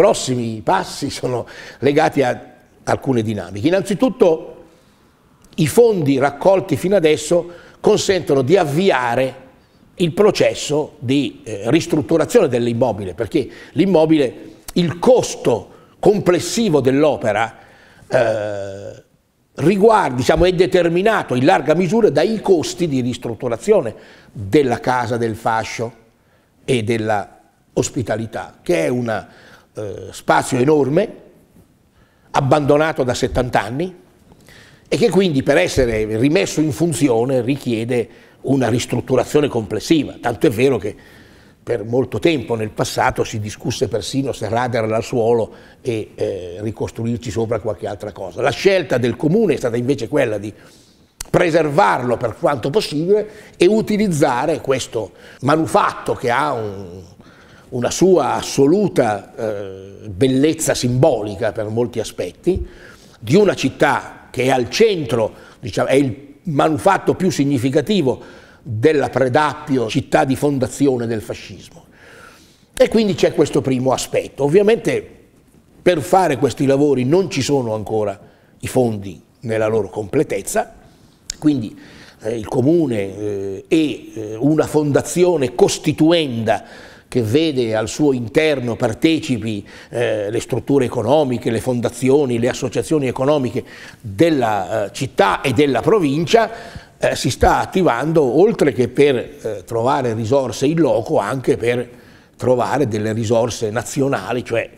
prossimi passi sono legati a alcune dinamiche. Innanzitutto i fondi raccolti fino adesso consentono di avviare il processo di eh, ristrutturazione dell'immobile, perché l'immobile, il costo complessivo dell'opera eh, riguarda, diciamo, è determinato in larga misura dai costi di ristrutturazione della casa del fascio e della ospitalità, che è una eh, spazio enorme, abbandonato da 70 anni e che quindi per essere rimesso in funzione richiede una ristrutturazione complessiva, tanto è vero che per molto tempo nel passato si discusse persino se raderla al suolo e eh, ricostruirci sopra qualche altra cosa. La scelta del comune è stata invece quella di preservarlo per quanto possibile e utilizzare questo manufatto che ha un, una sua assoluta eh, bellezza simbolica per molti aspetti, di una città che è al centro, diciamo, è il manufatto più significativo della Predappio, città di fondazione del fascismo. E quindi c'è questo primo aspetto. Ovviamente per fare questi lavori non ci sono ancora i fondi nella loro completezza, quindi eh, il comune eh, e eh, una fondazione costituenda che vede al suo interno partecipi eh, le strutture economiche, le fondazioni, le associazioni economiche della eh, città e della provincia, eh, si sta attivando oltre che per eh, trovare risorse in loco anche per trovare delle risorse nazionali, cioè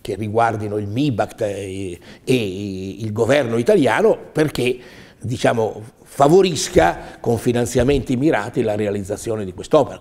che riguardino il MIBACT e, e il governo italiano perché diciamo, favorisca con finanziamenti mirati la realizzazione di quest'opera.